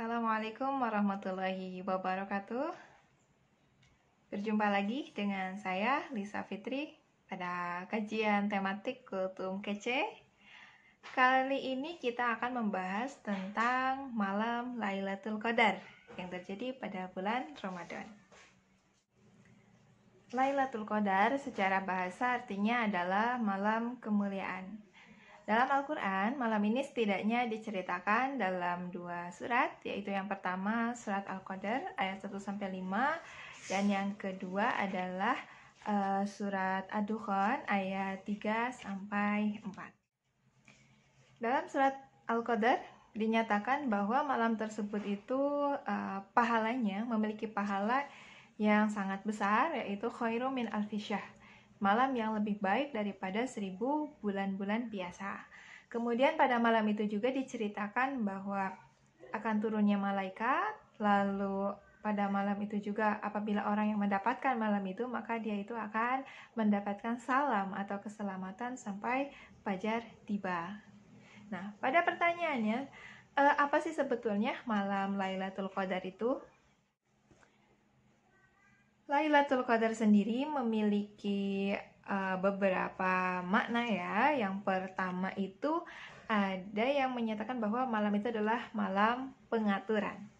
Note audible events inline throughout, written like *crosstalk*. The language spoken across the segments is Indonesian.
Assalamualaikum warahmatullahi wabarakatuh. Berjumpa lagi dengan saya Lisa Fitri pada kajian tematik Kultum Kece. Kali ini kita akan membahas tentang malam Lailatul Qadar yang terjadi pada bulan Ramadan. Lailatul Qadar secara bahasa artinya adalah malam kemuliaan. Dalam Al-Quran, malam ini setidaknya diceritakan dalam dua surat, yaitu yang pertama surat Al-Qadar ayat 1-5, dan yang kedua adalah uh, surat Ad-Dukhan ayat 3-4. Dalam surat Al-Qadar dinyatakan bahwa malam tersebut itu uh, pahalanya memiliki pahala yang sangat besar, yaitu khairu min al-fisyah malam yang lebih baik daripada seribu bulan-bulan biasa. Kemudian pada malam itu juga diceritakan bahwa akan turunnya malaikat, lalu pada malam itu juga apabila orang yang mendapatkan malam itu maka dia itu akan mendapatkan salam atau keselamatan sampai fajar tiba. Nah, pada pertanyaannya, eh, apa sih sebetulnya malam Lailatul Qadar itu? Lailatul Qadar sendiri memiliki uh, beberapa makna ya. Yang pertama itu ada yang menyatakan bahwa malam itu adalah malam pengaturan.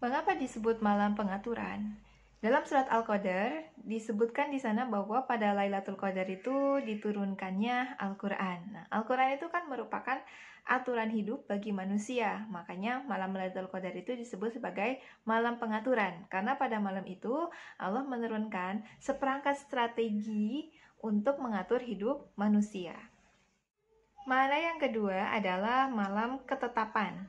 Mengapa disebut malam pengaturan? Dalam surat Al-Qadar disebutkan di sana bahwa pada Lailatul Qadar itu diturunkannya Al-Qur'an. Nah, Al-Qur'an itu kan merupakan aturan hidup bagi manusia. Makanya malam Lailatul Qadar itu disebut sebagai malam pengaturan karena pada malam itu Allah menurunkan seperangkat strategi untuk mengatur hidup manusia. Malam yang kedua adalah malam ketetapan.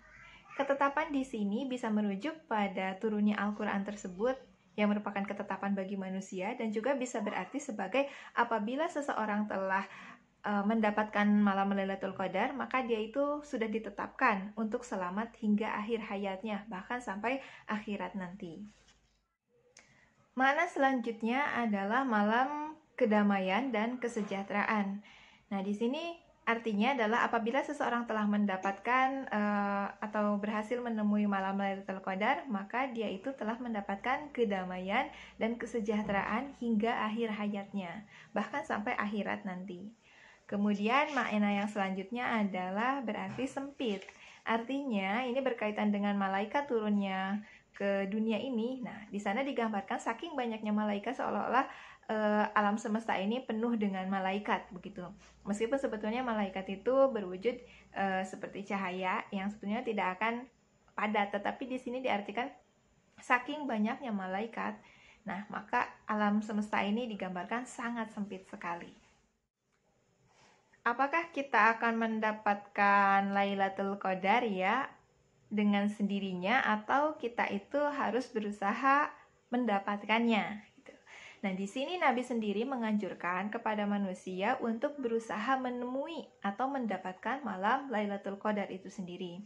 Ketetapan di sini bisa merujuk pada turunnya Al-Qur'an tersebut yang merupakan ketetapan bagi manusia dan juga bisa berarti sebagai apabila seseorang telah eh, mendapatkan malam Lailatul Qadar, maka dia itu sudah ditetapkan untuk selamat hingga akhir hayatnya, bahkan sampai akhirat nanti. Mana selanjutnya adalah malam kedamaian dan kesejahteraan. Nah, di sini artinya adalah apabila seseorang telah mendapatkan uh, atau berhasil menemui malam Lailatul Qadar, maka dia itu telah mendapatkan kedamaian dan kesejahteraan hingga akhir hayatnya, bahkan sampai akhirat nanti. Kemudian makna yang selanjutnya adalah berarti sempit. Artinya ini berkaitan dengan malaikat turunnya ke dunia ini. Nah, di sana digambarkan saking banyaknya malaikat seolah-olah uh, alam semesta ini penuh dengan malaikat begitu. Meskipun sebetulnya malaikat itu berwujud uh, seperti cahaya yang sebetulnya tidak akan padat, tetapi di sini diartikan saking banyaknya malaikat, nah maka alam semesta ini digambarkan sangat sempit sekali. Apakah kita akan mendapatkan Lailatul Qadar ya dengan sendirinya atau kita itu harus berusaha mendapatkannya? Nah, di sini Nabi sendiri menganjurkan kepada manusia untuk berusaha menemui atau mendapatkan malam Lailatul Qadar itu sendiri.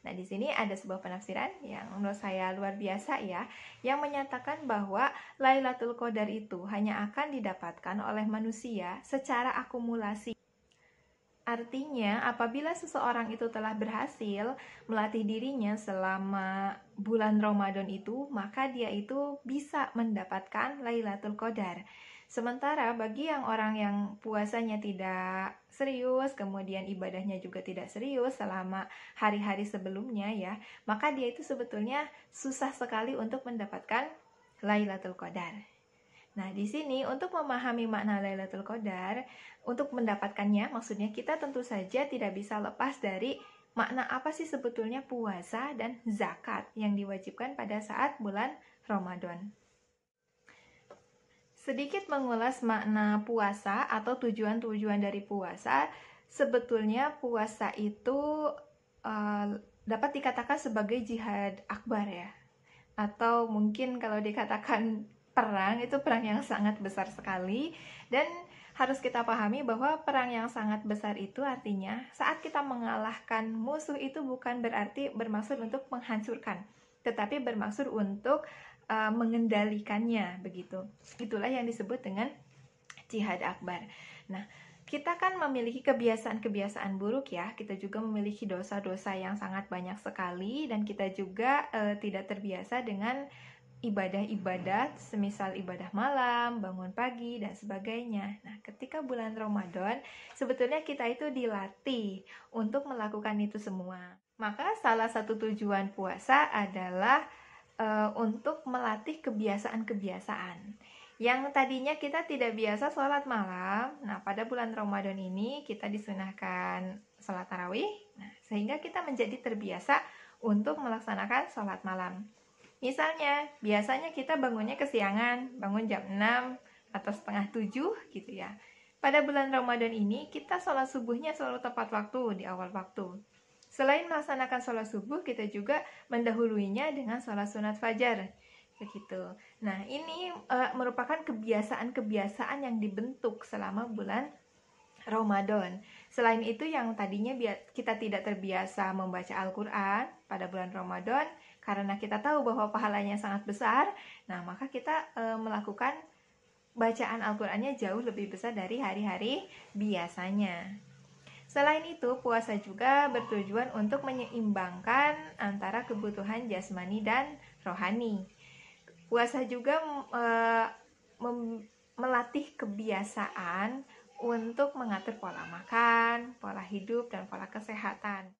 Nah, di sini ada sebuah penafsiran yang menurut saya luar biasa ya, yang menyatakan bahwa Lailatul Qadar itu hanya akan didapatkan oleh manusia secara akumulasi Artinya, apabila seseorang itu telah berhasil melatih dirinya selama bulan Ramadan itu, maka dia itu bisa mendapatkan Lailatul Qadar. Sementara bagi yang orang yang puasanya tidak serius, kemudian ibadahnya juga tidak serius selama hari-hari sebelumnya ya, maka dia itu sebetulnya susah sekali untuk mendapatkan Lailatul Qadar. Nah, di sini untuk memahami makna Lailatul Qadar, untuk mendapatkannya maksudnya kita tentu saja tidak bisa lepas dari makna apa sih sebetulnya puasa dan zakat yang diwajibkan pada saat bulan Ramadan. Sedikit mengulas makna puasa atau tujuan-tujuan dari puasa, sebetulnya puasa itu uh, dapat dikatakan sebagai jihad akbar ya. Atau mungkin kalau dikatakan perang itu perang yang sangat besar sekali dan harus kita pahami bahwa perang yang sangat besar itu artinya saat kita mengalahkan musuh itu bukan berarti bermaksud untuk menghancurkan tetapi bermaksud untuk uh, mengendalikannya begitu itulah yang disebut dengan jihad akbar nah kita kan memiliki kebiasaan-kebiasaan buruk ya. Kita juga memiliki dosa-dosa yang sangat banyak sekali dan kita juga uh, tidak terbiasa dengan ibadah-ibadah semisal ibadah malam, bangun pagi dan sebagainya. Nah, ketika bulan Ramadan, sebetulnya kita itu dilatih untuk melakukan itu semua. Maka salah satu tujuan puasa adalah e, untuk melatih kebiasaan-kebiasaan. Yang tadinya kita tidak biasa sholat malam, nah pada bulan Ramadan ini kita disunahkan sholat tarawih, nah, sehingga kita menjadi terbiasa untuk melaksanakan sholat malam. Misalnya, biasanya kita bangunnya kesiangan, bangun jam 6 atau setengah 7 gitu ya. Pada bulan Ramadan ini, kita sholat subuhnya selalu tepat waktu, di awal waktu. Selain melaksanakan sholat subuh, kita juga mendahuluinya dengan sholat sunat fajar. Begitu. Nah, ini e, merupakan kebiasaan-kebiasaan yang dibentuk selama bulan Ramadan. Selain itu yang tadinya kita tidak terbiasa membaca Al-Quran pada bulan Ramadan, karena kita tahu bahwa pahalanya sangat besar, nah maka kita e, melakukan bacaan Al-Qur'annya jauh lebih besar dari hari-hari biasanya. Selain itu, puasa juga bertujuan untuk menyeimbangkan antara kebutuhan jasmani dan rohani. Puasa juga e, melatih kebiasaan untuk mengatur pola makan, pola hidup, dan pola kesehatan.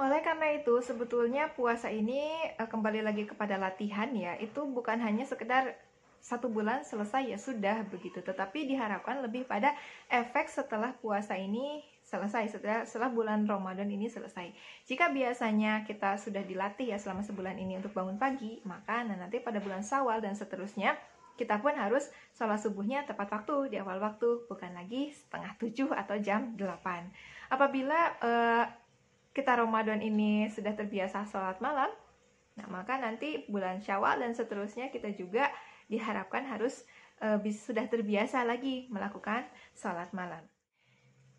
Oleh karena itu, sebetulnya puasa ini eh, kembali lagi kepada latihan ya, itu bukan hanya sekedar satu bulan selesai ya sudah begitu, tetapi diharapkan lebih pada efek setelah puasa ini selesai, setelah, setelah bulan Ramadan ini selesai. Jika biasanya kita sudah dilatih ya selama sebulan ini untuk bangun pagi, maka nanti pada bulan Sawal dan seterusnya kita pun harus sholat subuhnya tepat waktu di awal waktu, bukan lagi setengah tujuh atau jam delapan. Apabila uh, kita Ramadan ini sudah terbiasa sholat malam, nah maka nanti bulan Syawal dan seterusnya kita juga diharapkan harus e, sudah terbiasa lagi melakukan sholat malam.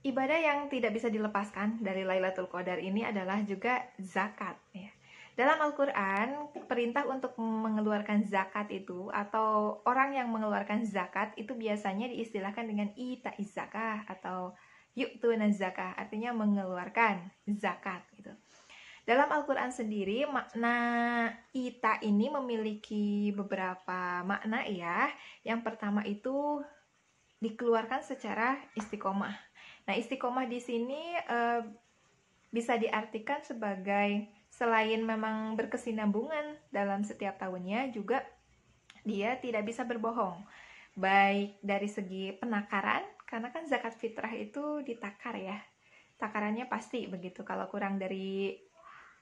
Ibadah yang tidak bisa dilepaskan dari Lailatul Qadar ini adalah juga zakat. Ya. Dalam Al-Quran, perintah untuk mengeluarkan zakat itu atau orang yang mengeluarkan zakat itu biasanya diistilahkan dengan ita zakah atau Yuk tuna zakah artinya mengeluarkan zakat gitu. Dalam Al-Qur'an sendiri makna ita ini memiliki beberapa makna ya. Yang pertama itu dikeluarkan secara istiqomah. Nah, istiqomah di sini e, bisa diartikan sebagai selain memang berkesinambungan dalam setiap tahunnya juga dia tidak bisa berbohong baik dari segi penakaran karena kan zakat fitrah itu ditakar ya. Takarannya pasti begitu. Kalau kurang dari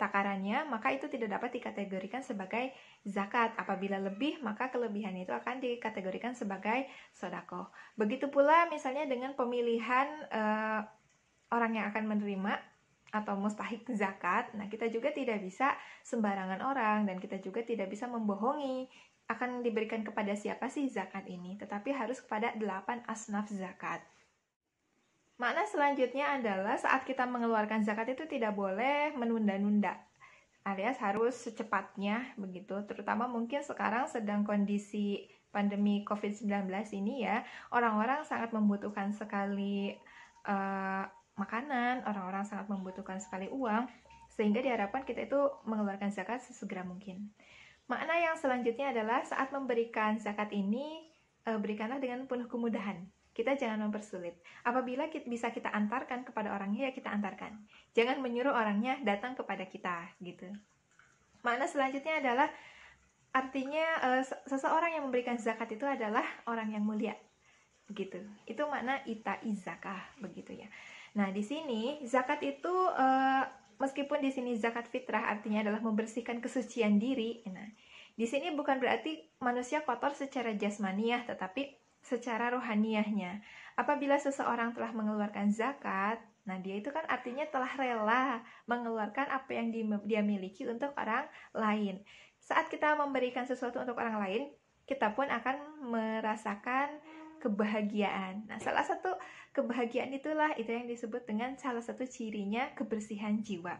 takarannya, maka itu tidak dapat dikategorikan sebagai zakat. Apabila lebih, maka kelebihan itu akan dikategorikan sebagai sodako. Begitu pula misalnya dengan pemilihan uh, orang yang akan menerima atau mustahik zakat, nah kita juga tidak bisa sembarangan orang dan kita juga tidak bisa membohongi akan diberikan kepada siapa sih zakat ini, tetapi harus kepada 8 asnaf zakat. Makna selanjutnya adalah saat kita mengeluarkan zakat itu tidak boleh menunda-nunda, alias harus secepatnya begitu, terutama mungkin sekarang sedang kondisi pandemi COVID-19 ini ya, orang-orang sangat membutuhkan sekali uh, makanan, orang-orang sangat membutuhkan sekali uang, sehingga diharapkan kita itu mengeluarkan zakat sesegera mungkin. Makna yang selanjutnya adalah saat memberikan zakat ini, eh, berikanlah dengan penuh kemudahan. Kita jangan mempersulit. Apabila kita, bisa kita antarkan kepada orangnya, ya kita antarkan. Jangan menyuruh orangnya datang kepada kita, gitu. Makna selanjutnya adalah artinya e, seseorang yang memberikan zakat itu adalah orang yang mulia, begitu. Itu makna ita izakah, begitu ya. Nah, di sini zakat itu e, meskipun di sini zakat fitrah artinya adalah membersihkan kesucian diri. Nah, di sini bukan berarti manusia kotor secara jasmaniah, tetapi secara rohaniahnya. Apabila seseorang telah mengeluarkan zakat, nah dia itu kan artinya telah rela mengeluarkan apa yang dia miliki untuk orang lain. Saat kita memberikan sesuatu untuk orang lain, kita pun akan merasakan kebahagiaan. Nah, salah satu kebahagiaan itulah itu yang disebut dengan salah satu cirinya kebersihan jiwa.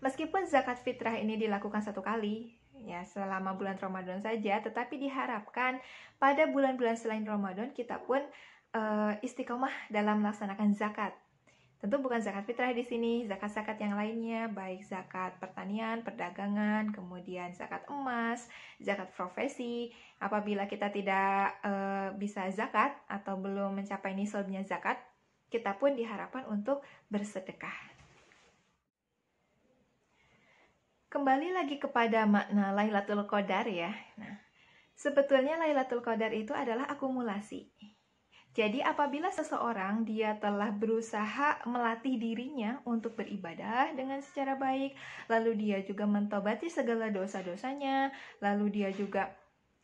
Meskipun zakat fitrah ini dilakukan satu kali, ya selama bulan Ramadan saja, tetapi diharapkan pada bulan-bulan selain Ramadan kita pun e, istiqomah dalam melaksanakan zakat Tentu bukan zakat fitrah di sini, zakat-zakat yang lainnya, baik zakat pertanian, perdagangan, kemudian zakat emas, zakat profesi. Apabila kita tidak e, bisa zakat atau belum mencapai nisabnya zakat, kita pun diharapkan untuk bersedekah. Kembali lagi kepada makna Lailatul Qadar ya. Nah, sebetulnya Lailatul Qadar itu adalah akumulasi jadi apabila seseorang dia telah berusaha melatih dirinya untuk beribadah dengan secara baik, lalu dia juga mentobati segala dosa-dosanya, lalu dia juga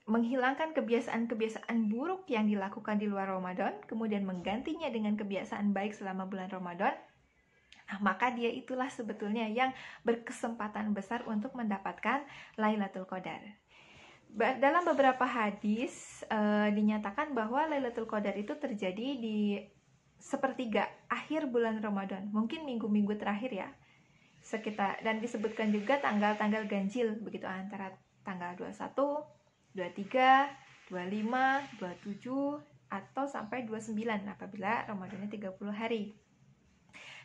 menghilangkan kebiasaan-kebiasaan buruk yang dilakukan di luar Ramadan, kemudian menggantinya dengan kebiasaan baik selama bulan Ramadan, Nah, maka dia itulah sebetulnya yang berkesempatan besar untuk mendapatkan Lailatul Qadar dalam beberapa hadis e, dinyatakan bahwa Lailatul Qadar itu terjadi di sepertiga akhir bulan Ramadan, mungkin minggu-minggu terakhir ya. Sekitar dan disebutkan juga tanggal-tanggal ganjil begitu antara tanggal 21, 23, 25, 27 atau sampai 29 apabila Ramadannya 30 hari.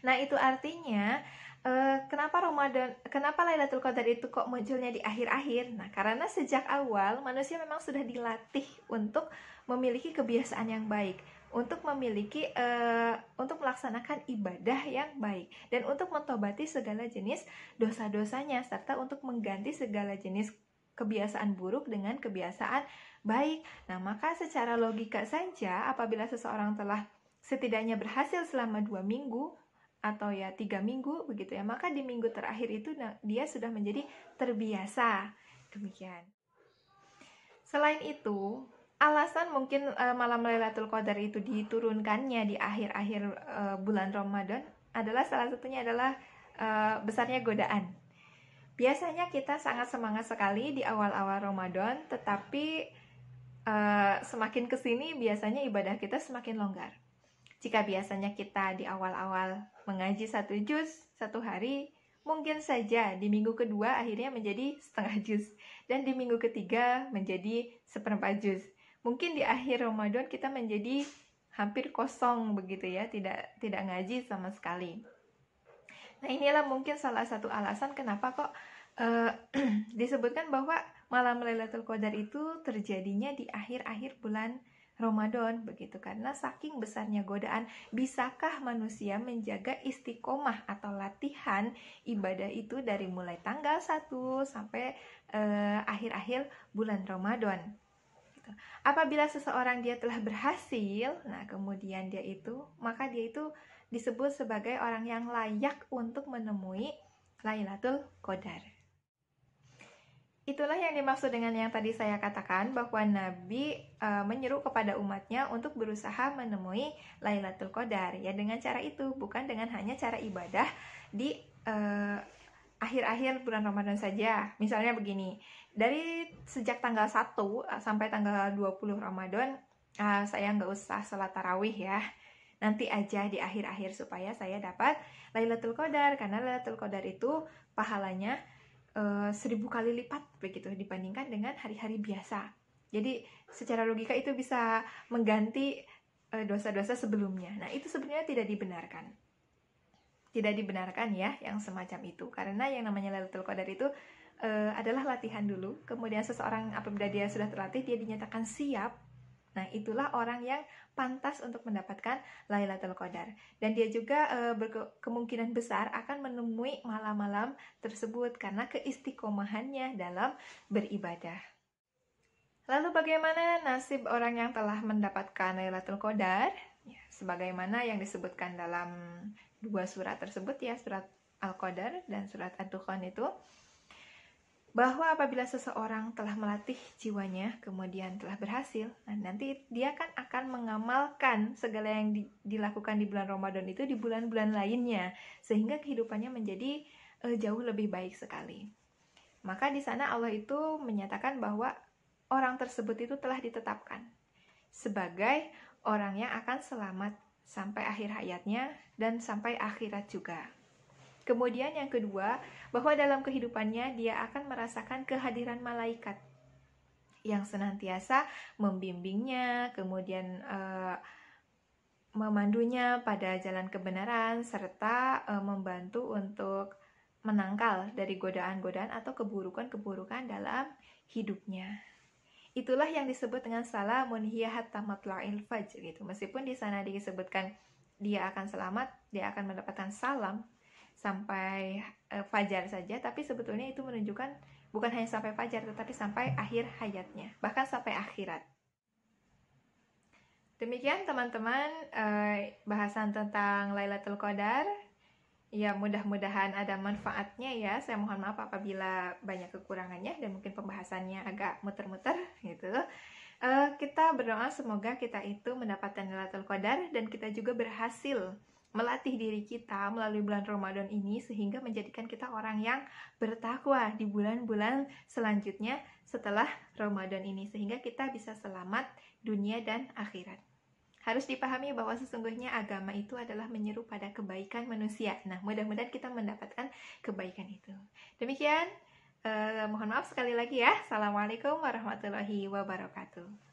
Nah, itu artinya Eh, kenapa Ramadan kenapa Lailatul Qadar itu kok munculnya di akhir-akhir? Nah, karena sejak awal manusia memang sudah dilatih untuk memiliki kebiasaan yang baik, untuk memiliki uh, untuk melaksanakan ibadah yang baik dan untuk mentobati segala jenis dosa-dosanya serta untuk mengganti segala jenis kebiasaan buruk dengan kebiasaan baik. Nah, maka secara logika saja apabila seseorang telah setidaknya berhasil selama dua minggu atau ya tiga minggu begitu ya maka di minggu terakhir itu dia sudah menjadi terbiasa demikian selain itu alasan mungkin uh, malam Lailatul Qadar itu diturunkannya di akhir-akhir uh, bulan Ramadan adalah salah satunya adalah uh, besarnya godaan biasanya kita sangat semangat sekali di awal-awal Ramadan tetapi uh, semakin kesini biasanya ibadah kita semakin longgar jika biasanya kita di awal-awal mengaji satu jus satu hari, mungkin saja di minggu kedua akhirnya menjadi setengah jus, dan di minggu ketiga menjadi seperempat jus. Mungkin di akhir Ramadan kita menjadi hampir kosong begitu ya, tidak tidak ngaji sama sekali. Nah, inilah mungkin salah satu alasan kenapa kok uh, *clears throat* disebutkan bahwa malam Lailatul Qadar itu terjadinya di akhir-akhir bulan Ramadan begitu karena saking besarnya godaan bisakah manusia menjaga istiqomah atau latihan ibadah itu dari mulai tanggal 1 sampai eh, akhir-akhir eh, bulan Ramadan gitu. apabila seseorang dia telah berhasil nah kemudian dia itu maka dia itu disebut sebagai orang yang layak untuk menemui Lailatul Qadar Itulah yang dimaksud dengan yang tadi saya katakan bahwa Nabi e, menyeru kepada umatnya untuk berusaha menemui Lailatul Qadar ya dengan cara itu bukan dengan hanya cara ibadah di e, akhir-akhir bulan Ramadan saja. Misalnya begini, dari sejak tanggal 1 e, sampai tanggal 20 Ramadan e, saya nggak usah salat tarawih ya nanti aja di akhir-akhir supaya saya dapat Lailatul Qadar karena Lailatul Qadar itu pahalanya Eh, seribu kali lipat begitu dibandingkan dengan hari-hari biasa. Jadi secara logika itu bisa mengganti eh, dosa-dosa uh, sebelumnya. Nah itu sebenarnya tidak dibenarkan. Tidak dibenarkan ya yang semacam itu karena yang namanya Lailatul Qadar itu uh, adalah latihan dulu. Kemudian seseorang apabila dia sudah terlatih dia dinyatakan siap Nah, itulah orang yang pantas untuk mendapatkan Lailatul Qadar. Dan dia juga e, eh, berkemungkinan besar akan menemui malam-malam tersebut karena keistiqomahannya dalam beribadah. Lalu bagaimana nasib orang yang telah mendapatkan Lailatul Qadar? Ya, sebagaimana yang disebutkan dalam dua surat tersebut ya, surat Al-Qadar dan surat Ad-Dukhan itu bahwa apabila seseorang telah melatih jiwanya, kemudian telah berhasil, nah nanti dia kan akan mengamalkan segala yang di, dilakukan di bulan Ramadan itu di bulan-bulan lainnya, sehingga kehidupannya menjadi uh, jauh lebih baik sekali. Maka di sana Allah itu menyatakan bahwa orang tersebut itu telah ditetapkan sebagai orang yang akan selamat sampai akhir hayatnya dan sampai akhirat juga. Kemudian yang kedua, bahwa dalam kehidupannya dia akan merasakan kehadiran malaikat yang senantiasa membimbingnya, kemudian uh, memandunya pada jalan kebenaran serta uh, membantu untuk menangkal dari godaan-godaan atau keburukan-keburukan dalam hidupnya. Itulah yang disebut dengan salamun hiya hatta matla'il fajr gitu. Meskipun di sana disebutkan dia akan selamat, dia akan mendapatkan salam, sampai uh, fajar saja, tapi sebetulnya itu menunjukkan bukan hanya sampai fajar, tetapi sampai akhir hayatnya, bahkan sampai akhirat. Demikian teman-teman uh, bahasan tentang Lailatul Qadar. Ya mudah-mudahan ada manfaatnya ya. Saya mohon maaf apabila banyak kekurangannya dan mungkin pembahasannya agak muter-muter gitu. Uh, kita berdoa semoga kita itu mendapatkan Lailatul Qadar dan kita juga berhasil melatih diri kita melalui bulan Ramadan ini sehingga menjadikan kita orang yang bertakwa di bulan-bulan selanjutnya setelah Ramadan ini sehingga kita bisa selamat dunia dan akhirat. Harus dipahami bahwa sesungguhnya agama itu adalah menyeru pada kebaikan manusia. Nah, mudah-mudahan kita mendapatkan kebaikan itu. Demikian, eh, mohon maaf sekali lagi ya. Assalamualaikum warahmatullahi wabarakatuh.